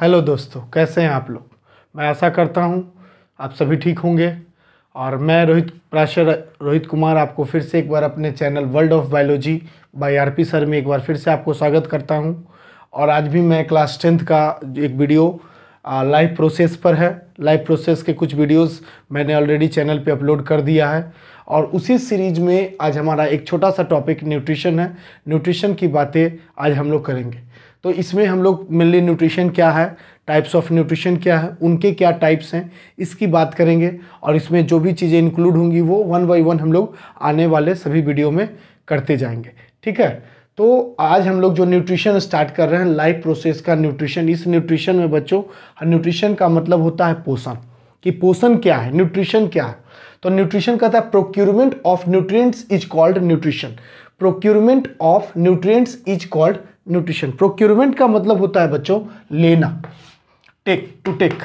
hello दोस्तों कैसे हैं आप लोग मैं आशा करता हूं आप सभी ठीक होंगे और मैं रोहित प्राशर रोहित कुमार आपको फिर से एक बार अपने channel world of biology by R P sir में एक बार फिर से आपको स्वागत करता हूं और आज भी मैं क्लास टेंथ का एक वीडियो लाइव प्रोसेस पर है लाइव प्रोसेस के कुछ वीडियोज़ मैंने ऑलरेडी चैनल पर अपलोड कर दिया है और उसी सीरीज में आज हमारा एक छोटा सा टॉपिक न्यूट्रिशन है न्यूट्रिशन की बातें आज हम लोग करेंगे तो इसमें हम लोग मिनली न्यूट्रिशन क्या है टाइप्स ऑफ न्यूट्रिशन क्या है उनके क्या टाइप्स हैं इसकी बात करेंगे और इसमें जो भी चीज़ें इंक्लूड होंगी वो वन बाई वन हम लोग आने वाले सभी वीडियो में करते जाएंगे ठीक है तो आज हम लोग जो न्यूट्रिशन स्टार्ट कर रहे हैं लाइफ प्रोसेस का न्यूट्रिशन इस न्यूट्रिशन में बच्चों न्यूट्रिशन का मतलब होता है पोषण कि पोषण क्या है न्यूट्रिशन क्या है तो न्यूट्रिशन कहता है procurement of nutrients is called nutrition procurement of nutrients is called nutrition procurement का मतलब होता है बच्चों लेना टेक टू टेक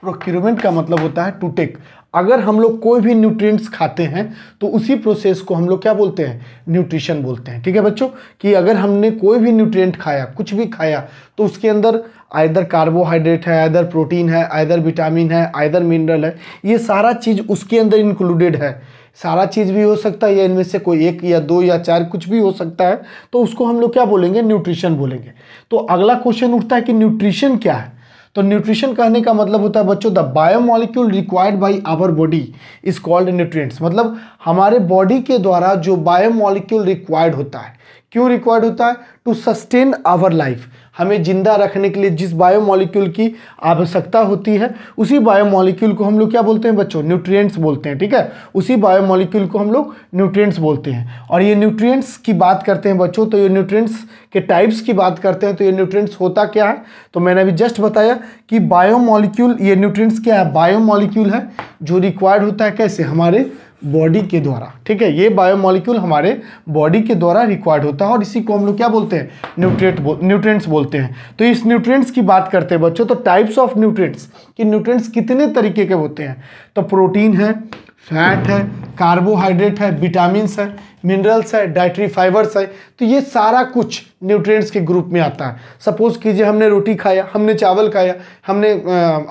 प्रोक्योरमेंट का मतलब होता है टू टेक अगर हम लोग कोई भी न्यूट्रिएंट्स खाते हैं तो उसी प्रोसेस को हम लोग क्या बोलते हैं न्यूट्रिशन बोलते हैं ठीक है बच्चों कि अगर हमने कोई भी न्यूट्रिएंट खाया कुछ भी खाया तो उसके अंदर आयदर कार्बोहाइड्रेट है आयदर प्रोटीन है आयदर विटामिन है आयदर मिनरल है ये सारा चीज़ उसके अंदर इंक्लूडेड है सारा चीज़ भी हो सकता है या इनमें से कोई एक या दो या चार कुछ भी हो सकता है तो उसको हम लोग क्या बोलेंगे न्यूट्रिशन बोलेंगे तो अगला क्वेश्चन उठता है कि न्यूट्रिशन क्या है तो न्यूट्रिशन कहने का मतलब होता है बच्चों the biomolecule required by our body is called nutrients मतलब हमारे बॉडी के द्वारा जो बायोमोलिक्यूल रिक्वायर्ड होता है क्यों रिक्वायर्ड होता है टू सस्टेन आवर लाइफ हमें जिंदा रखने के लिए जिस बायोमोलिक्यूल की आवश्यकता होती है उसी बायोमोलिक्यूल को हम लोग क्या बोलते हैं बच्चों न्यूट्रिएंट्स बोलते हैं ठीक है उसी बायोमोलिक्यूल को हम लोग न्यूट्रिएंट्स बोलते हैं और ये न्यूट्रिएंट्स की बात करते हैं बच्चों तो ये न्यूट्रिएंट्स के टाइप्स की बात करते हैं तो ये न्यूट्रिएंट्स होता क्या है तो मैंने अभी जस्ट बताया कि बायोमोलिक्यूल ये न्यूट्रिएंट्स क्या है बायोमोलिक्यूल है जो रिक्वायर्ड होता है कैसे हमारे बॉडी के द्वारा ठीक है ये बायोमोलिक्यूल हमारे बॉडी के द्वारा रिक्वायर्ड होता है और इसी को हम लोग क्या बोलते हैं न्यूट्रेट बो, न्यूट्रेंट्स बोलते हैं तो इस न्यूट्रेंट्स की बात करते हैं बच्चों तो टाइप्स ऑफ न्यूट्रेंट्स कि न्यूट्रेंट्स कितने तरीके के होते हैं तो प्रोटीन है फैट है कार्बोहाइड्रेट है विटामिन है मिनरल्स है डाइट्री फाइबर्स है तो ये सारा कुछ न्यूट्रिएंट्स के ग्रुप में आता है सपोज़ कीजिए हमने रोटी खाया हमने चावल खाया हमने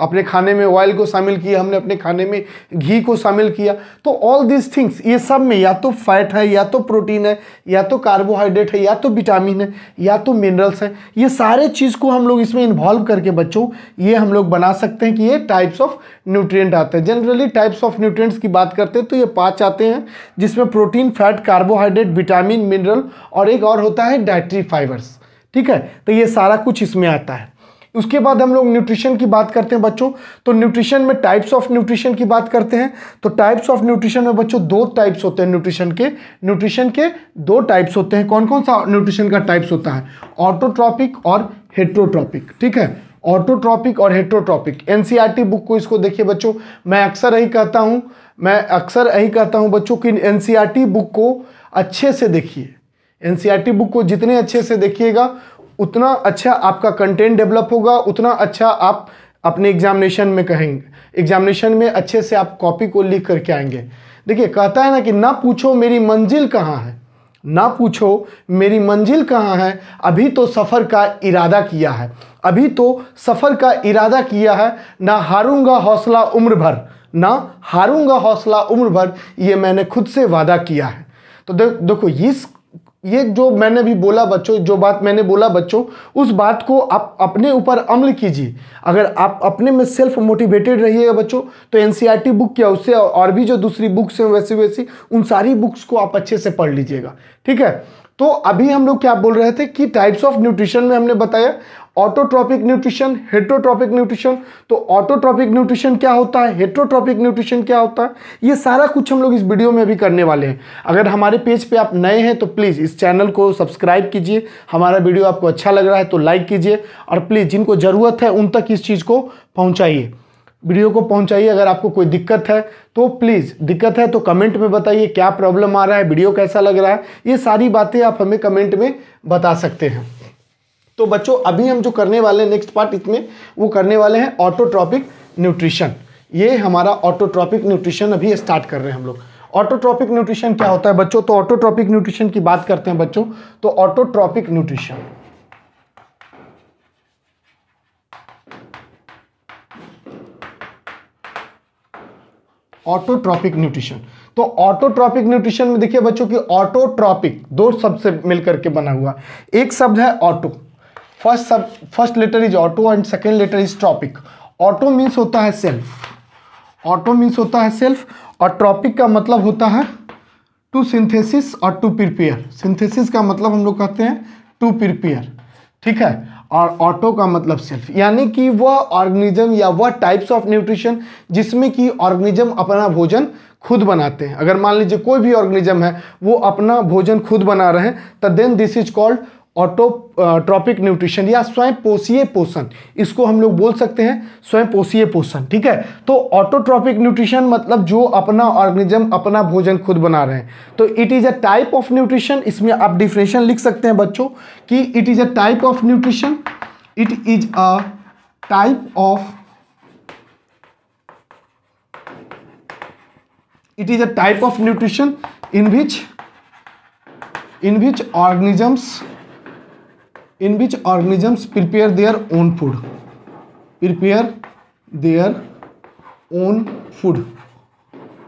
अपने खाने में ऑयल को शामिल किया हमने अपने खाने में घी को शामिल किया तो ऑल दिस थिंग्स ये सब में या तो फैट है या तो प्रोटीन है या तो कार्बोहाइड्रेट है या तो विटामिन है या तो मिनरल्स हैं ये सारे चीज़ को हम लोग इसमें इन्वॉल्व करके बच्चों ये हम लोग बना सकते हैं कि ये टाइप्स ऑफ न्यूट्रियट आते हैं जनरली टाइप्स ऑफ न्यूट्रियट्स की बात करते हैं तो ये पाँच आते हैं जिसमें protein fat carb carbohydrate vitamin mineral और एक और होता है डाइट्री फाइबर्स ठीक है तो ये सारा कुछ इसमें आता है उसके बाद हम लोग न्यूट्रिशन की बात करते हैं बच्चों तो न्यूट्रिशन में टाइप्स ऑफ न्यूट्रिशन की बात करते हैं तो टाइप्स ऑफ न्यूट्रिशन में बच्चों दो टाइप्स होते हैं न्यूट्रिशन के न्यूट्रिशन के दो टाइप्स होते हैं कौन कौन सा न्यूट्रिशन का टाइप्स होता है ऑटोट्रॉपिक और हेट्रोट्रॉपिक ठीक है ऑटोट्रॉपिक और हेट्रोट्रॉपिक एनसीआरटी बुक को इसको देखिए बच्चों मैं अक्सर यही कहता हूँ मैं अक्सर यही कहता हूँ बच्चों कि एन बुक e को अच्छे से देखिए एन बुक e को जितने अच्छे से देखिएगा उतना अच्छा आपका कंटेंट डेवलप होगा उतना अच्छा आप अपने एग्जामिनेशन में कहेंगे एग्जामिनेशन में अच्छे से आप कॉपी को लिख करके आएंगे देखिए कहता है ना कि ना पूछो मेरी मंजिल कहाँ है ना पूछो मेरी मंजिल कहाँ है अभी तो सफ़र का इरादा किया है अभी तो सफ़र का इरादा किया है ना हारूंगा हौसला उम्र भर ना हारूंगा हौसला उम्र भर ये मैंने खुद से वादा किया है तो दे, देखो इस ये जो मैंने भी बोला बच्चों जो बात मैंने बोला बच्चों उस बात को आप अपने ऊपर अमल कीजिए अगर आप अपने में सेल्फ मोटिवेटेड रहिएगा बच्चों तो एन बुक e क्या उससे और भी जो दूसरी बुक्स हैं वैसी वैसी उन सारी बुक्स को आप अच्छे से पढ़ लीजिएगा ठीक है तो अभी हम लोग क्या बोल रहे थे कि टाइप्स ऑफ न्यूट्रिशन में हमने बताया ऑटोट्रॉपिक न्यूट्रिशन हेट्रोट्रॉपिक न्यूट्रिशन तो ऑटोट्रॉपिक न्यूट्रिशन क्या होता है हेट्रोट्रॉपिक न्यूट्रिशन क्या होता है ये सारा कुछ हम लोग इस वीडियो में अभी करने वाले हैं अगर हमारे पेज पे आप नए हैं तो प्लीज़ इस चैनल को सब्सक्राइब कीजिए हमारा वीडियो आपको अच्छा लग रहा है तो लाइक कीजिए और प्लीज़ जिनको ज़रूरत है उन तक इस चीज़ को पहुँचाइए वीडियो को पहुंचाइए अगर आपको कोई दिक्कत है तो प्लीज़ दिक्कत है तो कमेंट में बताइए क्या प्रॉब्लम आ रहा है वीडियो कैसा लग रहा है ये सारी बातें आप हमें कमेंट में बता सकते हैं तो बच्चों अभी हम जो करने वाले हैं नेक्स्ट पार्ट इसमें वो करने वाले हैं ऑटोट्रॉपिक न्यूट्रिशन ये हमारा ऑटोट्रॉपिक न्यूट्रिशन अभी स्टार्ट कर रहे हैं हम लोग ऑटोट्रॉपिक न्यूट्रिशन क्या होता है बच्चों तो ऑटोट्रॉपिक न्यूट्रिशन की बात करते हैं बच्चों तो ऑटोट्रॉपिक न्यूट्रिशन ऑटोट्रॉपिक न्यूट्रिशन तो ऑटोट्रॉपिक न्यूट्रिशन में देखिए बच्चों की ऑटोट्रॉपिक दो शब्द से मिलकर के बना हुआ एक शब्द है ऑटो फर्स्ट सब first letter is auto and second letter is trophic auto means होता है सेल्फ ऑटो मीन्स होता है सेल्फ और ट्रॉपिक का मतलब होता है टू सिंथेसिस और टू प्रिपेयर सिंथेसिस का मतलब हम लोग कहते हैं टू प्रिपेयर ठीक है और ऑटो का मतलब सेल्फ यानी कि वह ऑर्गेनिज्म या वह टाइप्स ऑफ न्यूट्रिशन जिसमें कि ऑर्गेनिज्म अपना भोजन खुद बनाते हैं अगर मान लीजिए कोई भी ऑर्गेनिज्म है वो अपना भोजन खुद बना रहे हैं तो then this is called autotrophic nutrition या स्वयं पोषीय पोषण इसको हम लोग बोल सकते हैं स्वयं पोषीय पोषण ठीक है तो ऑटोट्रॉपिक न्यूट्रिशन मतलब जो अपना ऑर्गेनिज्म अपना भोजन खुद बना रहे हैं तो it is a type of nutrition इसमें आप डिफिनेशन लिख सकते हैं बच्चों कि it is a type of nutrition it is a type of it is a type of nutrition in which in which organisms in which organisms prepare their own food prepare their own food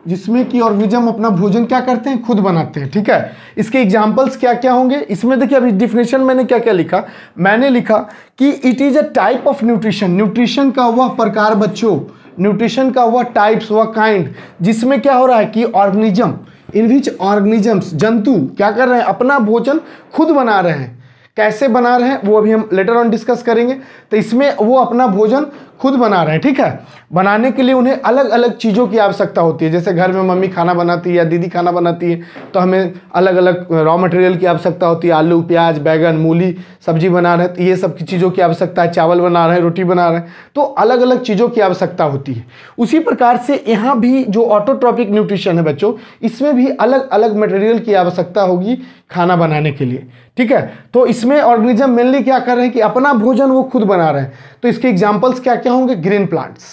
जिसमें कि organism अपना भोजन क्या करते हैं खुद बनाते हैं ठीक है इसके एग्जाम्पल्स क्या क्या होंगे इसमें देखिए अभी डिफिनेशन मैंने क्या क्या लिखा मैंने लिखा कि it is a type of nutrition nutrition का वह प्रकार बच्चों न्यूट्रिशन का वह टाइप्स वह काइंड जिसमें क्या हो रहा है कि ऑर्गेनिज्म इन विच ऑर्गेनिजम्स जंतु क्या कर रहे हैं अपना भोजन खुद बना रहे हैं कैसे बना रहे हैं वो अभी हम लेटर ऑन डिस्कस करेंगे तो इसमें वो अपना भोजन खुद बना रहे हैं ठीक है बनाने के लिए उन्हें अलग अलग चीज़ों की आवश्यकता होती है जैसे घर में मम्मी खाना बनाती है या दीदी खाना बनाती है तो हमें अलग अलग रॉ मटेरियल की आवश्यकता होती है आलू प्याज बैगन मूली सब्जी बना रहे तो ये सब की चीज़ों की आवश्यकता है चावल बना रहे रोटी बना रहे तो अलग अलग चीज़ों की आवश्यकता होती है उसी प्रकार से यहाँ भी जो ऑटोट्रॉपिक न्यूट्रिशन है बच्चों इसमें भी अलग अलग मटेरियल की आवश्यकता होगी खाना बनाने के लिए ठीक है तो इसमें ऑर्गेनिज्म मेनली क्या कर रहे हैं कि अपना भोजन वो खुद बना रहे हैं तो इसके एग्जाम्पल्स क्या क्या होंगे ग्रीन प्लांट्स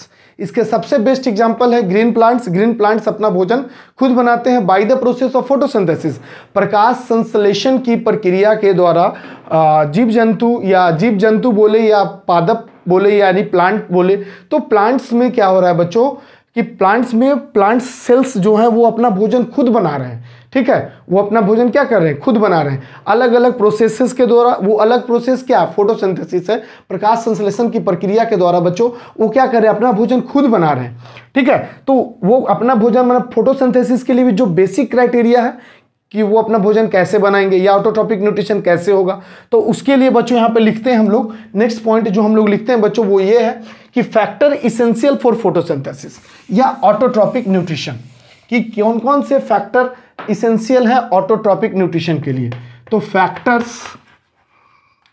इसके सबसे बेस्ट एग्जांपल है ग्रीन प्लांट्स ग्रीन प्लांट्स अपना भोजन खुद बनाते हैं by the process of photosynthesis प्रकाश संश्लेषण की प्रक्रिया के द्वारा जीव जंतु या जीव जंतु बोले या पादप बोले यानी प्लांट बोले तो प्लांट्स में क्या हो रहा है बच्चों कि प्लांट्स में प्लांट सेल्स जो है वो अपना भोजन खुद बना रहे हैं ठीक है वो अपना भोजन क्या कर रहे हैं खुद बना रहे हैं अलग अलग प्रोसेसेस के द्वारा वो अलग प्रोसेस क्या है फोटोसिंथेसिस है प्रकाश संश्लेषण की प्रक्रिया के द्वारा बच्चों वो क्या कर रहे हैं अपना भोजन खुद बना रहे हैं ठीक है तो वो अपना भोजन मतलब फोटोसेंथेसिस के लिए भी जो बेसिक क्राइटेरिया है कि वो अपना भोजन कैसे बनाएंगे या ऑटोटॉपिक न्यूट्रिशन कैसे होगा तो उसके लिए बच्चों यहाँ पे लिखते हैं हम लोग नेक्स्ट पॉइंट जो हम लोग लिखते हैं बच्चों वो ये है कि फैक्टर इसेंशियल फॉर फोटोसिंथेसिस या ऑटोट्रॉपिक न्यूट्रिशन कि कौन कौन से फैक्टर इसेंशियल है ऑटोट्रॉपिक न्यूट्रिशन के लिए तो factors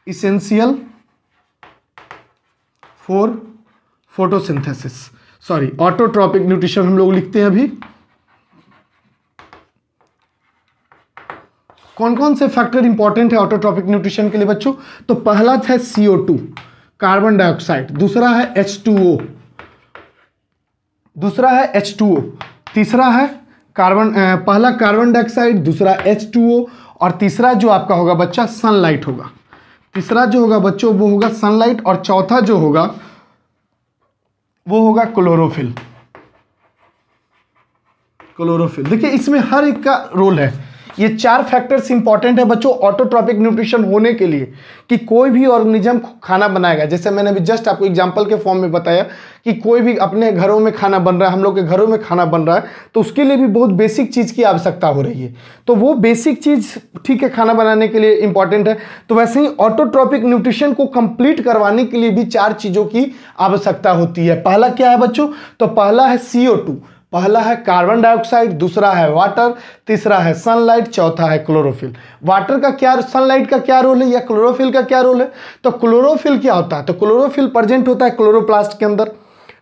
essential for photosynthesis sorry autotrophic nutrition हम लोग लिखते हैं अभी कौन कौन से फैक्टर इंपॉर्टेंट है ऑटोट्रॉपिक न्यूट्रिशन के लिए बच्चों तो पहला है सीओ टू कार्बन डाइऑक्साइड दूसरा है एच टू ओ दूसरा है एच टू ओ तीसरा है कार्बन पहला कार्बन डाइऑक्साइड दूसरा एच और तीसरा जो आपका होगा बच्चा सनलाइट होगा तीसरा जो होगा बच्चों वो होगा सनलाइट और चौथा जो होगा वो होगा क्लोरोफिल क्लोरोफिल देखिए इसमें हर एक का रोल है ये चार फैक्टर्स इंपॉर्टेंट है बच्चों ऑटोट्रॉपिक न्यूट्रिशन होने के लिए कि कोई भी ऑर्गेनिज्म खाना बनाएगा जैसे मैंने अभी जस्ट आपको एग्जाम्पल के फॉर्म में बताया कि कोई भी अपने घरों में खाना बन रहा है हम लोग के घरों में खाना बन रहा है तो उसके लिए भी बहुत बेसिक चीज़ की आवश्यकता हो रही है तो वो बेसिक चीज़ ठीक है खाना बनाने के लिए इंपॉर्टेंट है तो वैसे ही ऑटोट्रॉपिक न्यूट्रिशन को कंप्लीट करवाने के लिए भी चार चीज़ों की आवश्यकता होती है पहला क्या है बच्चों तो पहला है सी पहला है कार्बन डाइऑक्साइड दूसरा है वाटर तीसरा है सनलाइट चौथा है क्लोरोफिल वाटर का क्या सनलाइट का क्या रोल है या क्लोरोफिल का क्या रोल है तो क्लोरोफिल क्या होता है तो क्लोरोफिल प्रेजेंट होता है क्लोरोप्लास्ट के अंदर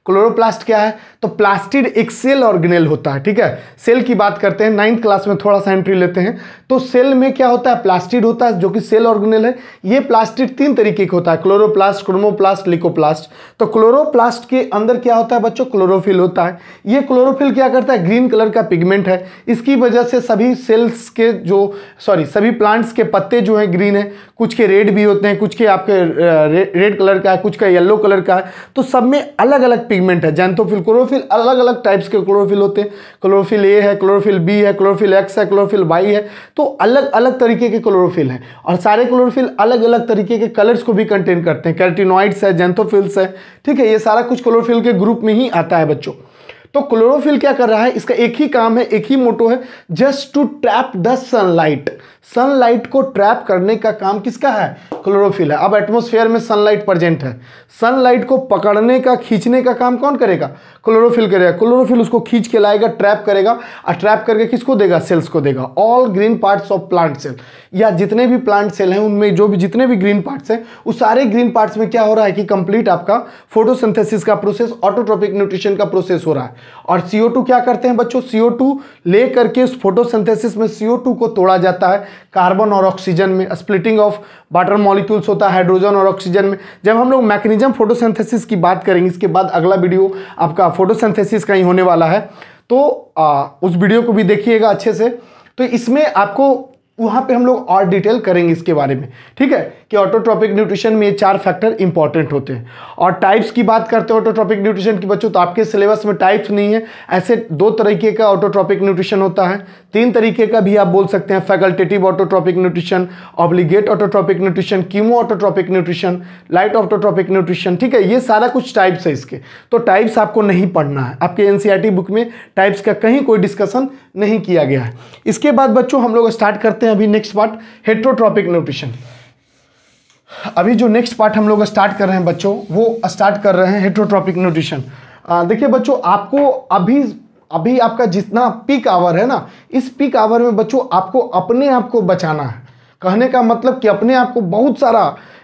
क्लोरोप्लास्ट क्या है तो प्लास्टिड एक सेल ऑर्गेनेल होता है ठीक है सेल की बात करते हैं नाइन्थ क्लास में थोड़ा सा एंट्री लेते हैं तो सेल में क्या होता है प्लास्टिड होता है जो कि सेल ऑर्गेनेल है ये प्लास्टिड तीन तरीके का होता है क्लोरोप्लास्ट क्रोमोप्लास्ट लिकोप्लास्ट तो क्लोरोप्लास्ट के अंदर क्या होता है बच्चों क्लोरोफिल होता है ये क्लोरोफिल क्या करता है ग्रीन कलर का पिगमेंट है इसकी वजह से सभी सेल्स के जो सॉरी सभी प्लांट्स के पत्ते जो हैं ग्रीन है कुछ के रेड भी होते हैं कुछ के आपके रेड कलर का है कुछ का येलो कलर का है तो सब में अलग अलग पिगमेंट है जैंथोफिल क्लोरोफिल अलग अलग टाइप्स के क्लोरोफिल होते हैं क्लोरोफिल ए है क्लोरोफिल बी है क्लोरोफिल एक्स है क्लोरोफिल वाई है तो अलग अलग तरीके के क्लोरोफिल हैं और सारे क्लोरोफिल अलग अलग तरीके के कलर्स को भी कंटेन करते हैं कैरेटिनॉइड्स है जैंथोफिल्स है ठीक है ये सारा कुछ क्लोरोफिल के ग्रुप में ही आता है बच्चों तो क्लोरोफिल क्या कर रहा है इसका एक ही काम है एक ही मोटो है just to trap the sunlight sunlight को ट्रैप करने का काम किसका है क्लोरोफिल है अब एटमोसफेयर में सनलाइट प्रजेंट है सनलाइट को पकड़ने का खींचने का काम कौन करेगा क्लोरोफिल करेगा क्लोरोफिल उसको खींच के लाएगा ट्रैप करेगा और ट्रैप करके किसको देगा सेल्स को देगा all green parts of plant cell या जितने भी प्लांट सेल हैं उनमें जो भी जितने भी ग्रीन पार्ट्स हैं उस सारे ग्रीन पार्ट्स में क्या हो रहा है कि कंप्लीट आपका फोटोसिंथेसिस का प्रोसेस ऑटोट्रॉपिक न्यूट्रिशन का प्रोसेस हो रहा है और सीओ क्या करते हैं बच्चों टू ले करके उस फोटोसिंथेसिस में सीओ को तोड़ा जाता है कार्बन और ऑक्सीजन में स्प्लिटिंग ऑफ वाटर मॉलिक्यूल्स होता है हाइड्रोजन और ऑक्सीजन में जब हम लोग मैकेनिज्म फोटोसेंथेसिस की बात करेंगे इसके बाद अगला वीडियो आपका फोटोसेंथेसिस का ही होने वाला है तो आ, उस वीडियो को भी देखिएगा अच्छे से तो इसमें आपको वहाँ पे हम लोग और डिटेल करेंगे इसके बारे में ठीक है कि ऑटोट्रॉपिक न्यूट्रिशन में ये चार फैक्टर इंपॉर्टेंट होते हैं और टाइप्स की बात करते हैं ऑटोट्रॉपिक न्यूट्रिशन की बच्चों तो आपके सिलेबस में टाइप्स नहीं है ऐसे दो तरीके का ऑटोट्रॉपिक न्यूट्रिशन होता है तीन तरीके का भी आप बोल सकते हैं facultative autotrophic nutrition obligate autotrophic nutrition chemo autotrophic nutrition light autotrophic nutrition ठीक है ये सारा कुछ टाइप्स है इसके तो टाइप्स आपको नहीं पढ़ना है आपके एन बुक e में टाइप्स का कहीं कोई डिस्कशन नहीं किया गया है इसके बाद बच्चों हम लोग स्टार्ट करते हैं हैं अभी नेक्स्ट पार्ट हेट्रोट्रॉपिक न्यूट्रिशन अभी जो नेक्स्ट पार्ट हम लोग स्टार्ट कर रहे हैं बच्चों वो स्टार्ट कर रहे हैं हेट्रोट्रॉपिक न्यूट्रिशन देखिए बच्चों आपको अभी अभी आपका जितना पीक आवर है ना इस पीक आवर में बच्चों आपको अपने आप को बचाना है कहने का मतलब कि अपने आप को बहुत सारा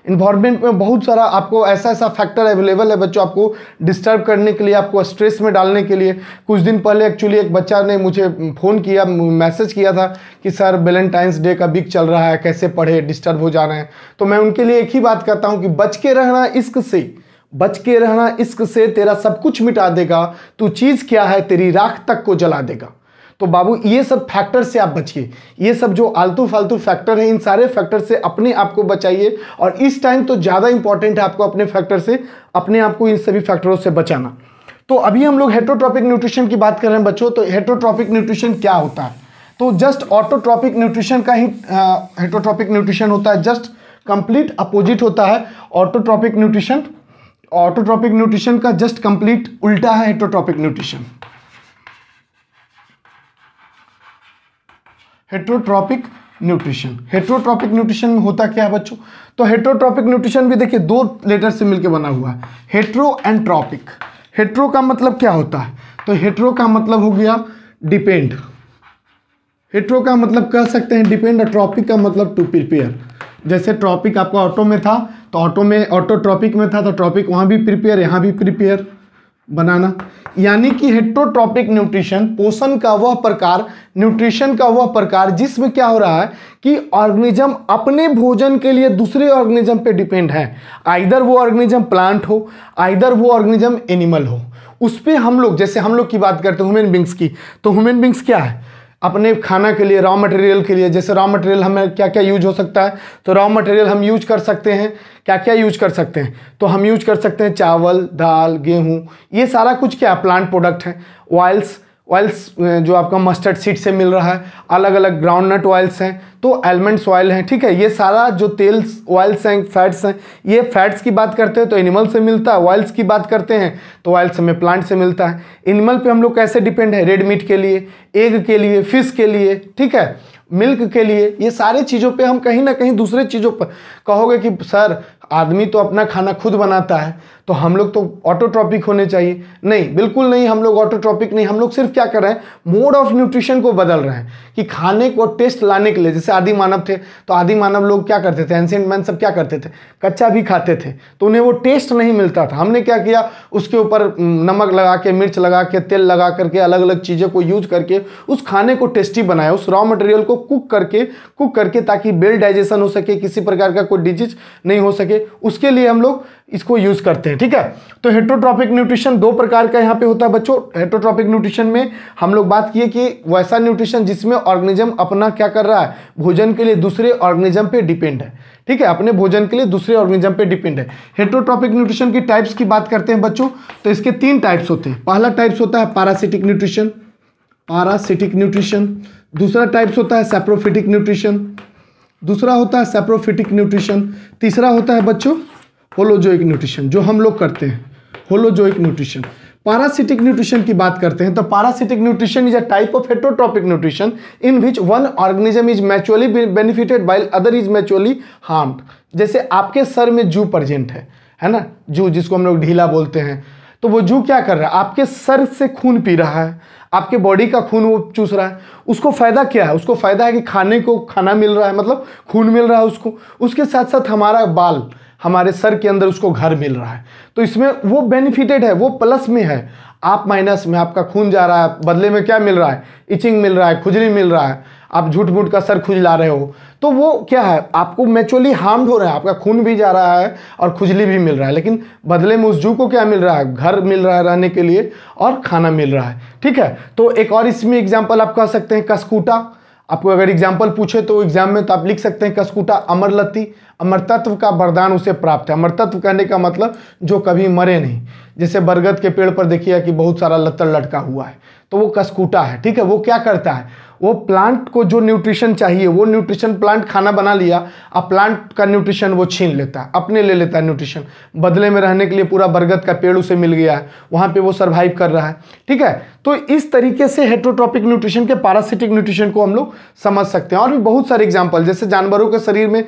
इन्वायरमेंट में बहुत सारा आपको ऐसा ऐसा फैक्टर अवेलेबल है बच्चों आपको डिस्टर्ब करने के लिए आपको स्ट्रेस में डालने के लिए कुछ दिन पहले एक्चुअली एक बच्चा ने मुझे फ़ोन किया मैसेज किया था कि सर वेलेंटाइंस डे का वीक चल रहा है कैसे पढ़े डिस्टर्ब हो जाना है तो मैं उनके लिए एक ही बात करता हूँ कि बच के रहना इश्क से बच के रहना इश्क से तेरा सब कुछ मिटा देगा तू चीज़ क्या है तेरी राख तक को जला देगा तो बाबू ये सब फैक्टर से आप बचिए ये सब जो आलतू फालतू फैक्टर हैं इन सारे फैक्टर से अपने आप को बचाइए और इस टाइम तो ज़्यादा इंपॉर्टेंट है आपको अपने फैक्टर से अपने आप को इन सभी फैक्टरों से बचाना तो अभी हम लोग हेट्रोट्रॉपिक न्यूट्रिशन की बात कर रहे हैं बच्चों तो हेट्रोट्रॉपिक न्यूट्रिशन क्या होता है तो जस्ट ऑटोट्रॉपिक न्यूट्रिशन का ही हेट्रोट्रॉपिक न्यूट्रिशन होता है जस्ट कंप्लीट अपोजिट होता है ऑटोट्रॉपिक न्यूट्रिशन ऑटोट्रॉपिक न्यूट्रिशन का जस्ट कंप्लीट उल्टा है heterotrophic nutrition heterotrophic nutrition heterotrophic nutrition में होता क्या है बच्चों तो हेट्रोट्रॉपिक न्यूट्रिशन भी देखिए दो लेटर से मिलकर बना हुआ है हेट्रो एंड ट्रॉपिक हेट्रो का मतलब क्या होता है तो हेट्रो का मतलब हो गया डिपेंड हेट्रो का मतलब कह सकते हैं डिपेंड और ट्रॉपिक का मतलब टू प्रिपेयर जैसे ट्रॉपिक आपका ऑटो में था तो ऑटो में ऑटो ट्रॉपिक में था तो ट्रॉपिक वहाँ भी प्रिपेयर यहाँ भी प्रिपेयर बनाना यानी कि हेट्रोट्रॉपिक न्यूट्रिशन पोषण का वह प्रकार न्यूट्रिशन का वह प्रकार जिसमें क्या हो रहा है कि ऑर्गेनिज्म अपने भोजन के लिए दूसरे ऑर्गेनिज्म पे डिपेंड है आइधर वो ऑर्गेनिज्म प्लांट हो आइधर वो ऑर्गेनिज्म एनिमल हो उस पर हम लोग जैसे हम लोग की बात करते हैं ह्यूमन बींग्स की तो ह्यूमन बींग्स क्या है अपने खाना के लिए रॉ मटेरियल के लिए जैसे रॉ मटेरियल हमें क्या क्या यूज हो सकता है तो रॉ मटेरियल हम यूज कर सकते हैं क्या क्या यूज कर सकते हैं तो हम यूज कर सकते हैं चावल दाल गेहूँ ये सारा कुछ क्या प्लांट प्रोडक्ट है ऑयल्स ऑयल्स जो आपका मस्टर्ड सीड से मिल रहा है अलग अलग ग्राउंड नट ऑयल्स हैं तो एलमंड्स ऑयल हैं ठीक है ये सारा जो तेल्स ऑयल्स हैं फैट्स हैं ये फैट्स की बात करते हैं तो एनिमल से मिलता है ऑयल्स की बात करते हैं तो ऑयल्स हमें प्लांट से मिलता है एनिमल पे हम लोग कैसे डिपेंड है रेड मीट के लिए एग के लिए फिश के लिए ठीक है मिल्क के लिए ये सारे चीज़ों पे हम कहीं ना कहीं दूसरे चीज़ों पर कहोगे कि सर आदमी तो अपना खाना खुद बनाता है तो हम लोग तो ऑटोट्रॉपिक होने चाहिए नहीं बिल्कुल नहीं हम लोग ऑटोट्रॉपिक नहीं हम लोग सिर्फ क्या कर रहे हैं मोड ऑफ न्यूट्रिशन को बदल रहे हैं कि खाने को टेस्ट लाने के लिए जैसे आदि मानव थे तो आदि मानव लोग क्या करते थे एंसेंट मैन सब क्या करते थे कच्चा भी खाते थे तो उन्हें वो टेस्ट नहीं मिलता था हमने क्या किया उसके ऊपर नमक लगा के मिर्च लगा के तेल लगा करके अलग अलग चीज़ों को यूज करके उस खाने को टेस्टी बनाया उस रॉ मटेरियल को कुक करके कुक करके ताकि बेल डाइजेशन हो सके किसी प्रकार का कोई डिजीज नहीं हो सके उसके लिए हम लोग इसको यूज करते हैं ठीक है तो हेट्रोट्रॉपिक न्यूट्रिशन दो प्रकार का यहाँ पे होता है बच्चों हेट्रोट्रॉपिक न्यूट्रिशन में हम लोग बात किए कि वैसा न्यूट्रिशन जिसमें ऑर्गेनिज्म अपना क्या कर रहा है भोजन के लिए दूसरे ऑर्गेनिज्म पे डिपेंड है ठीक है अपने भोजन के लिए दूसरे ऑर्गेनिज्म पे डिपेंड है हेट्रोट्रॉपिक न्यूट्रिशन की टाइप्स की बात करते हैं बच्चों तो इसके तीन टाइप्स होते हैं पहला टाइप्स होता है पारासिटिक न्यूट्रिशन पारासिटिक न्यूट्रिशन दूसरा टाइप्स होता है सेप्रोफिटिक न्यूट्रिशन दूसरा होता है सेप्रोफिटिक न्यूट्रिशन तीसरा होता है बच्चों होलोजोइक न्यूट्रिशन जो हम लोग करते हैं होलोजोइक न्यूट्रिशन पारासिटिक न्यूट्रिशन की बात करते हैं तो parasitic nutrition is a type of heterotrophic nutrition in which one organism is mutually benefited by other is mutually harm जैसे आपके सर में जू प्रजेंट है है ना जू जिसको हम लोग ढीला बोलते हैं तो वजू क्या कर रहा है आपके सर से खून पी रहा है आपके बॉडी का खून वो चूस रहा है उसको फ़ायदा क्या है उसको फ़ायदा है कि खाने को खाना मिल रहा है मतलब खून मिल रहा है उसको उसके साथ साथ हमारा बाल हमारे सर के अंदर उसको घर मिल रहा है तो इसमें वो बेनिफिटेड है वो प्लस में है आप माइनस में आपका खून जा रहा है बदले में क्या मिल रहा है इचिंग मिल रहा है खुजली मिल रहा है आप झूठ मूठ का सर खुजला रहे हो तो वो क्या है आपको मेचुअली हार्म हो रहा है आपका खून भी जा रहा है और खुजली भी मिल रहा है लेकिन बदले में उस जू को क्या मिल रहा है घर मिल रहा है रहने के लिए और खाना मिल रहा है ठीक है तो एक और इसमें एग्जाम्पल आप कह सकते हैं कस्कूटा आपको अगर एग्जाम्पल पूछे तो एग्जाम में तो आप लिख सकते हैं कस्कूटा अमरलती अमरतत्व का वरदान उसे प्राप्त है अमरतत्व कहने का मतलब जो कभी मरे नहीं जैसे बरगद के पेड़ पर देखिए कि बहुत सारा लतर लटका हुआ है तो वो कस्कूटा है ठीक है वो क्या करता है वो प्लांट को जो न्यूट्रिशन चाहिए वो न्यूट्रिशन प्लांट खाना बना लिया अब प्लांट का न्यूट्रिशन वो छीन लेता है अपने ले लेता है न्यूट्रिशन बदले में रहने के लिए पूरा बरगद का पेड़ उसे मिल गया है वहाँ पर वो सर्वाइव कर रहा है ठीक है तो इस तरीके से हेट्रोट्रॉपिक न्यूट्रिशन के पारासिटिक न्यूट्रिशन को हम लोग समझ सकते हैं और भी बहुत सारे एग्जाम्पल जैसे जानवरों के शरीर में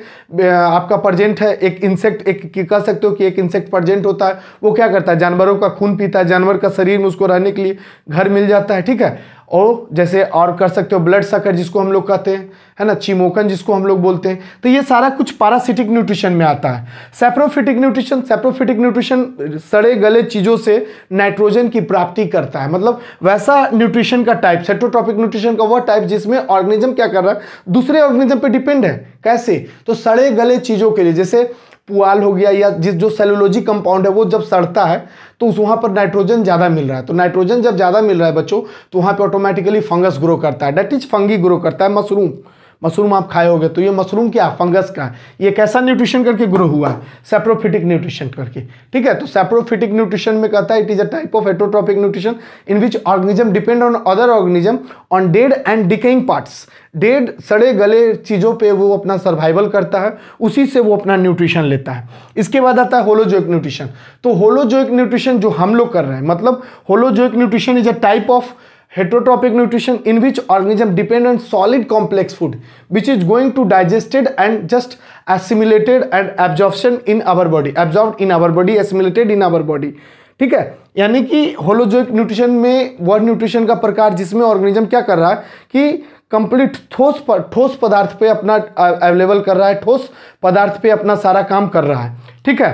आपका प्रजेंट है एक इंसेक्ट एक कह सकते हो कि एक इंसेक्ट प्रजेंट होता है वो क्या करता है जानवरों का खून पीता है जानवर का शरीर में उसको रहने के लिए घर मिल जाता है ठीक है और जैसे और कर सकते हो ब्लड सकर जिसको हम लोग कहते हैं है ना चिमोकन जिसको हम लोग बोलते हैं तो ये सारा कुछ पारासिटिक न्यूट्रिशन में आता है सेप्रोफिटिक न्यूट्रिशन सेप्रोफिटिक न्यूट्रिशन सड़े गले चीज़ों से नाइट्रोजन की प्राप्ति करता है मतलब वैसा न्यूट्रिशन का टाइप सेट्रोटॉपिक न्यूट्रिशन का वह टाइप जिसमें ऑर्गेनिज्म क्या कर रहा है दूसरे ऑर्गेनिज्म पर डिपेंड है कैसे तो सड़े गले चीज़ों के लिए जैसे पुआल हो गया या जिस जो सेलोलॉजी कंपाउंड है वो जब सड़ता है तो उस वहाँ पर नाइट्रोजन ज़्यादा मिल रहा है तो नाइट्रोजन जब ज़्यादा मिल रहा है बच्चों तो वहाँ पर ऑटोमेटिकली फंगस ग्रो करता है डेट इज फंगी ग्रो करता है मशरूम मशरूम आप खाए होगे तो ये मशरूम क्या फंगस का है ये कैसा न्यूट्रिशन करके ग्रो हुआ है सेप्रोफिटिक न्यूट्रिशन करके ठीक है तो सेप्रोफिटिक न्यूट्रिशन में कहता है it is a type of heterotrophic nutrition in which organism depend on other organism on dead and decaying parts dead सड़े गले चीज़ों पे वो अपना सर्वाइवल करता है उसी से वो अपना न्यूट्रिशन लेता है इसके बाद आता है होलोजोइक न्यूट्रिशन तो होलोजोइक न्यूट्रिशन जो हम लोग कर रहे हैं मतलब holozoic nutrition is a type of heterotropic nutrition in which organism depend on solid complex food which is going to digested and just assimilated and absorption in our body absorbed in our body assimilated in our body ठीक है यानी कि holozoic nutrition में वह nutrition का प्रकार जिसमें organism क्या कर रहा है कि कंप्लीट ठोस पर ठोस पदार्थ पे अपना अवेलेबल कर रहा है ठोस पदार्थ पे अपना सारा काम कर रहा है ठीक है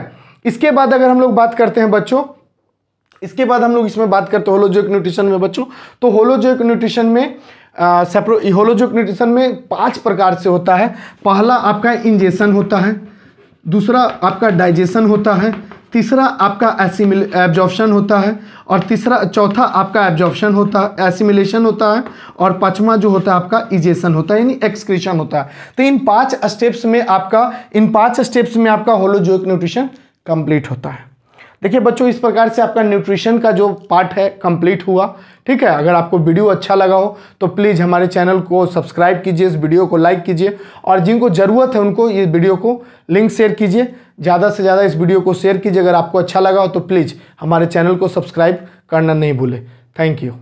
इसके बाद अगर हम लोग बात करते हैं बच्चों इसके बाद हम लोग इसमें बात करते हैं होलोजोक न्यूट्रिशन में बच्चों तो होलोजोक न्यूट्रिशन में सेप्रो होलोजोक न्यूट्रिशन में पांच प्रकार से होता है पहला आपका इंजेशन होता है दूसरा आपका डाइजेशन होता है तीसरा आपका एसिमिल एब्जॉर्प्शन होता है और तीसरा चौथा आपका एब्जॉर्प्शन होता है एसिमिलेशन होता है और पांचवा जो होता है आपका इजेशन होता है यानी एक्सक्रीशन होता है तो इन पांच स्टेप्स में आपका इन पांच स्टेप्स में आपका होलोजोक न्यूट्रिशन कंप्लीट होता है देखिए बच्चों इस प्रकार से आपका न्यूट्रिशन का जो पार्ट है कंप्लीट हुआ ठीक है अगर आपको वीडियो अच्छा लगा हो तो प्लीज़ हमारे चैनल को सब्सक्राइब कीजिए इस वीडियो को लाइक कीजिए और जिनको ज़रूरत है उनको इस वीडियो को लिंक शेयर कीजिए ज़्यादा से ज़्यादा इस वीडियो को शेयर कीजिए अगर आपको अच्छा लगा हो तो प्लीज़ हमारे चैनल को सब्सक्राइब करना नहीं भूले थैंक यू